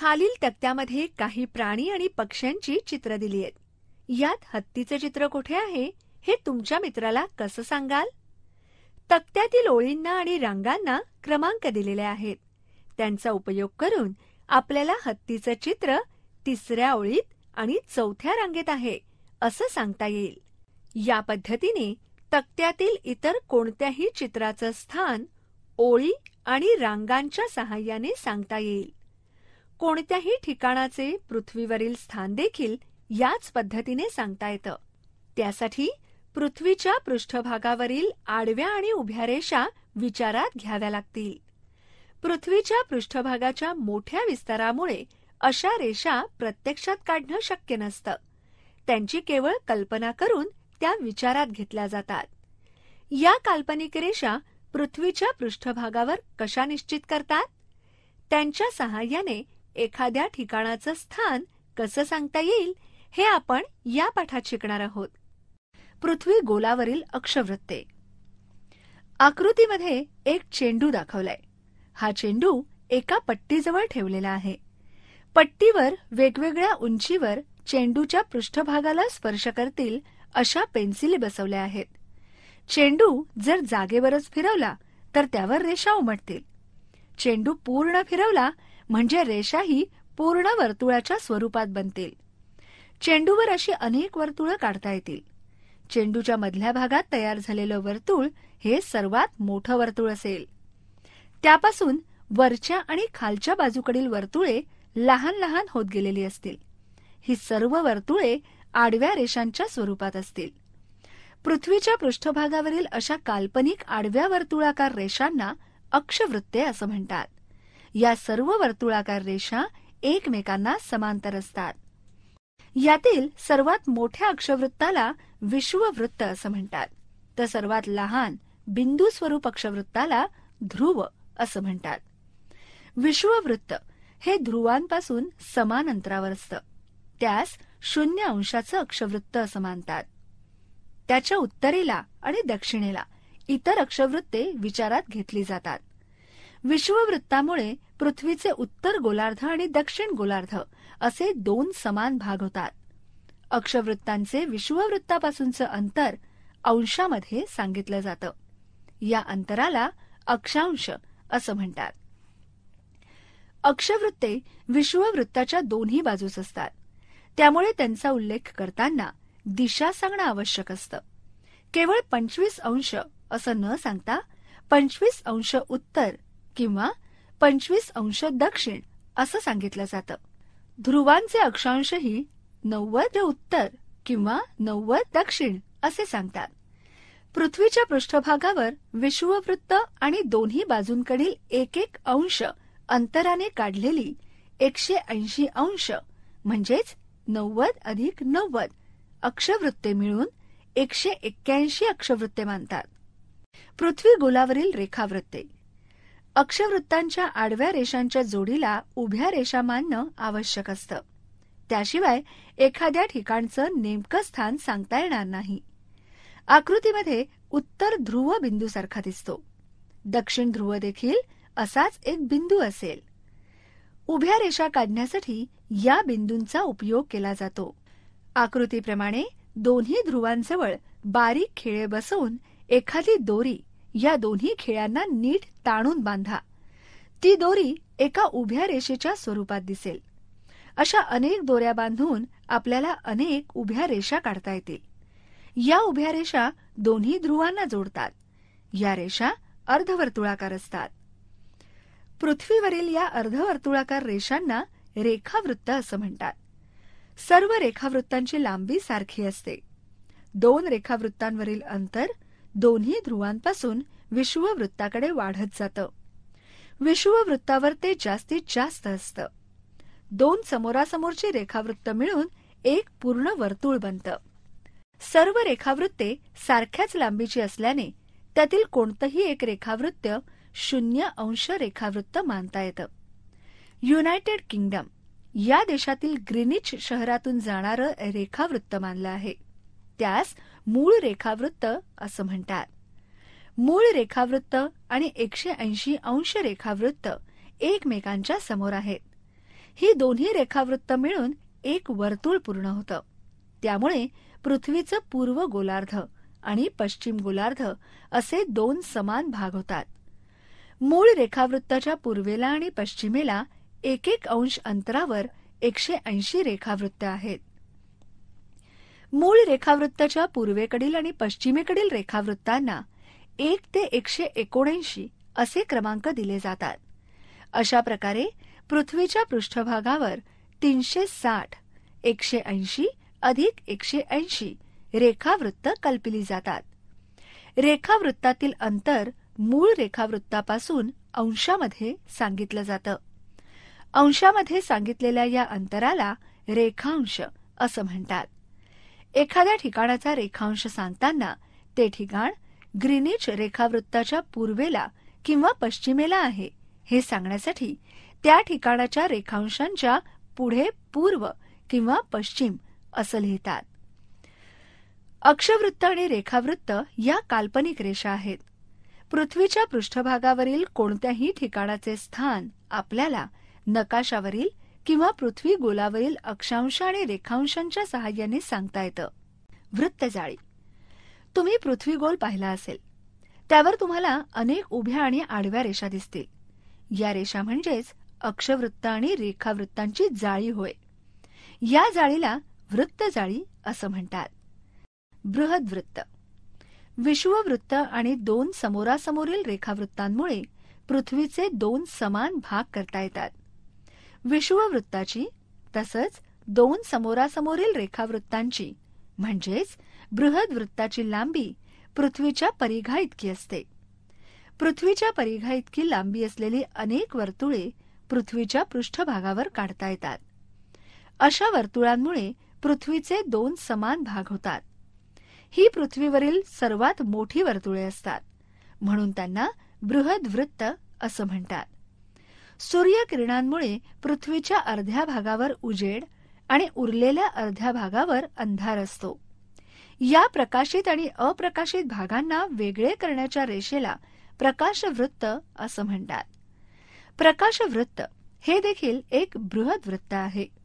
खालील तक्त्यामध्ये काही प्राणी आणि पक्ष्यांची चित्र दिली आहेत यात हत्तीचे चित्र कुठे आहे हे तुमच्या मित्राला कसं सांगाल तक्त्यातील ओळींना आणि रांगांना क्रमांक दिलेले आहेत त्यांचा उपयोग करून आपल्याला हत्तीचं चित्र तिसऱ्या ओळीत आणि चौथ्या रांगेत आहे असं सांगता येईल या पद्धतीने तक्त्यातील इतर कोणत्याही चित्राचं स्थान ओळी आणि रांगांच्या सहाय्याने सांगता येईल कोणत्याही ठिकाणाचे पृथ्वीवरील स्थान देखील याच पद्धतीने सांगता येतं त्यासाठी पृथ्वीच्या पृष्ठभागावरील आडव्या आणि उभ्या रेषा विचारात घ्याव्या लागतील पृथ्वीच्या पृष्ठभागाच्या मोठ्या विस्तारामुळे अशा रेषा प्रत्यक्षात काढणं शक्य नसतं त्यांची केवळ कल्पना करून त्या विचारात घेतल्या जातात या काल्पनिक रेषा पृथ्वीच्या पृष्ठभागावर कशा निश्चित करतात त्यांच्या सहाय्याने एखाद्या ठिकाणाचं स्थान कसं सांगता येईल हे आपण या पाठात शिकणार आहोत पृथ्वी गोलावरील अक्षवृत्ते आकृतीमध्ये एक चेंडू दाखवलाय हा चेंडू एका पट्टीजवळ ठेवलेला आहे पट्टीवर वेगवेगळ्या उंचीवर चेंडूच्या पृष्ठभागाला स्पर्श करतील अशा पेन्सिली बसवल्या आहेत चेंडू जर जागेवरच फिरवला तर त्यावर रेषा उमटतील चेंडू पूर्ण फिरवला म्हणजे रेषाही पूर्ण वर्तुळाच्या स्वरूपात बनतील चेंडूवर अशी अनेक वर्तुळं काढता येतील चेंडूच्या मधल्या भागात तयार झालेलं वर्तुळ हे सर्वात मोठं वर्तुळ असेल त्यापासून वरच्या आणि खालच्या बाजूकडील वर्तुळे लहान लहान होत गेलेली असतील ही सर्व वर्तुळे आडव्या रेषांच्या स्वरूपात असतील पृथ्वीच्या पृष्ठभागावरील अशा काल्पनिक आडव्या वर्तुळाकार रेषांना अक्षवृत्ते असं म्हणतात या सर्व वर्तुळाकार रेषा एकमेकांना समांतर असतात यातील सर्वात मोठ्या अक्षवृत्ताला विश्ववृत्त असं म्हणतात तर सर्वात लहान बिंदू स्वरूप अक्षवृत्ताला ध्रुव असं म्हणतात विश्ववृत्त हे ध्रुवांपासून समान अंतरावर असतं त्यास शून्य अंशाचं अक्षवृत्त असं मानतात त्याच्या उत्तरेला आणि दक्षिणेला इतर अक्षवृत्ते विचारात घेतली जातात विश्ववृत्तामुळे पृथ्वीचे उत्तर गोलार्ध आणि दक्षिण गोलार्ध असे दोन समान भाग होतात अक्षवृत्तांचे विश्ववृत्तापासूनचं अंतर अंशामध्ये सांगितलं जातं या अंतराला अक्षांश असं म्हणतात अक्षवृत्ते विश्ववृत्ताच्या दोन्ही बाजूस असतात त्यामुळे त्यांचा उल्लेख करताना दिशा सांगणं आवश्यक असतं केवळ पंचवीस अंश असं न सांगता पंचवीस अंश उत्तर किंवा पंचवीस अंश दक्षिण असं सांगितलं जातं ध्रुवांचे अक्षांशही नव्वद उत्तर किंवा नव्वद दक्षिण असे सांगतात पृथ्वीच्या पृष्ठभागावर विश्ववृत्त आणि दोन्ही बाजूंकडील एक एक अंश अंतराने काढलेली एकशे ऐंशी अंश म्हणजेच नव्वद अधिक नव्वद अक्षवृत्ते मिळून एकशे एक्क्याऐंशी अक्षवृत्ते मानतात पृथ्वी गोलावरील रेखावृत्ते अक्षवृत्तांच्या आडव्या रेषांच्या जोडीला उभ्या रेषा मानणं आवश्यक असतं त्याशिवाय एखाद्या ठिकाणचं नेमकं स्थान सांगता येणार नाही आकृतीमध्ये उत्तर ध्रुव बिंदूसारखा दिसतो दक्षिण ध्रुव देखील असाच एक बिंदू असेल उभ्या रेषा काढण्यासाठी या बिंदूंचा उपयोग केला जातो आकृतीप्रमाणे दोन्ही ध्रुवांजवळ बारीक खिळे बसवून एखादी दोरी या दोन्ही खिळ्यांना नीट ताणून बांधा ती दोरी एका उभ्या रेषेच्या स्वरूपात दिसेल अशा अनेक दोऱ्या बांधून आपल्याला अनेक उभ्या रेषा काढता येतील या उभ्या रेषा दोन्ही ध्रुवांना जोडतात या रेषा अर्धवर्तुळाकार असतात पृथ्वीवरील या अर्धवर्तुळाकार रेषांना रेखावृत्त असं म्हणतात सर्व रेखावृत्तांची लांबी सारखी असते दोन रेखावृत्तांवरील अंतर दोन्ही ध्रुवांपासून विश्ववृत्ताकडे वाढत जातं विश्ववृत्तावर ते जास्तीत जास्त असतं दोन समोरासमोरची रेखावृत्त मिळून एक पूर्ण वर्तुळ बनतं सर्व रेखावृत्ते सारख्याच लांबीची असल्याने त्यातील कोणतंही एक रेखावृत्त शून्य अंश रेखावृत्त मानता येतं युनायटेड किंगडम या देशातील ग्रीनिच शहरातून जाणारं रेखावृत्त मानलं आहे त्यास मूळ रेखावृत्त असं म्हणतात मूळ रेखावृत्त आणि एकशे ऐंशी अंश रेखावृत्त एकमेकांच्या समोर आहेत ही दोन्ही रेखावृत्त मिळून एक वर्तुळ पूर्ण होतं त्यामुळे पृथ्वीचं पूर्व गोलार्ध आणि पश्चिम गोलार्ध असे दोन समान भाग होतात मूळ रेखावृत्ताच्या पूर्वेला आणि पश्चिमेला एक एक अंश अंतरावर एकशे ऐंशी रेखावृत्त आहेत मूळ रेखावृत्ताच्या पूर्वेकडील आणि पश्चिमेकडील रेखावृत्तांना एक ते एकशे एकोणऐंशी असे क्रमांक दिले जातात अशा प्रकारे पृथ्वीच्या पृष्ठभागावर तीनशे साठ एकशे ऐंशी अधिक एकशे ऐंशी रेखावृत्त कल्पिली जातात रेखावृत्तातील अंतर मूळ रेखावृत्तापासून अंशामध्ये सांगितलं जातं अंशामध्ये सांगितलेल्या या अंतराला रेखांश असं म्हणतात एखाद्या ठिकाणाचा रेखांश सांगताना ते ठिकाण ग्रीनिच रेखावृत्ताच्या पूर्वेला किंवा पश्चिमेला आहे हे सांगण्यासाठी त्या ठिकाणाच्या रेखांशांच्या पुढे पूर्व किंवा पश्चिम असं लिहितात अक्षवृत्त आणि रेखावृत्त या काल्पनिक रेषा आहेत पृथ्वीच्या पृष्ठभागावरील कोणत्याही ठिकाणाचे स्थान आपल्याला नकाशावरील किंवा पृथ्वी गोलावरील अक्षांश आणि रेखांशांच्या सहाय्याने सांगता येतं वृत्त जाळी तुम्ही पृथ्वी गोल पाहिला असेल त्यावर तुम्हाला अनेक उभ्या आणि आडव्या रेषा दिसतील या रेषा म्हणजेच अक्षवृत्त आणि रेखावृत्तांची जाळी होय या जाळीला वृत्त जाळी असं म्हणतात वृत्त विश्ववृत्त आणि दोन समोरासमोरील रेखावृत्तांमुळे पृथ्वीचे दोन समान भाग करता येतात विषुववृत्ताची तसंच दोन समोरासमोरील रेखावृत्तांची म्हणजेच बृहद वृत्ताची लांबी पृथ्वीच्या परिघा इतकी असते पृथ्वीच्या परिघा इतकी लांबी असलेली अनेक वर्तुळे पृथ्वीच्या पृष्ठभागावर काढता येतात अशा वर्तुळांमुळे पृथ्वीचे दोन समान भाग होतात ही पृथ्वीवरील सर्वात मोठी वर्तुळे असतात म्हणून त्यांना बृहद वृत्त असं म्हणतात सूर्यकिरणांमुळे पृथ्वीच्या अर्ध्या भागावर उजेड आणि उरलेल्या अर्ध्या भागावर अंधार असतो या प्रकाशित आणि अप्रकाशित भागांना वेगळे करण्याच्या रेषेला प्रकाशवृत्त असं म्हणतात प्रकाशवृत्त हे देखील एक बृहद वृत्त आहे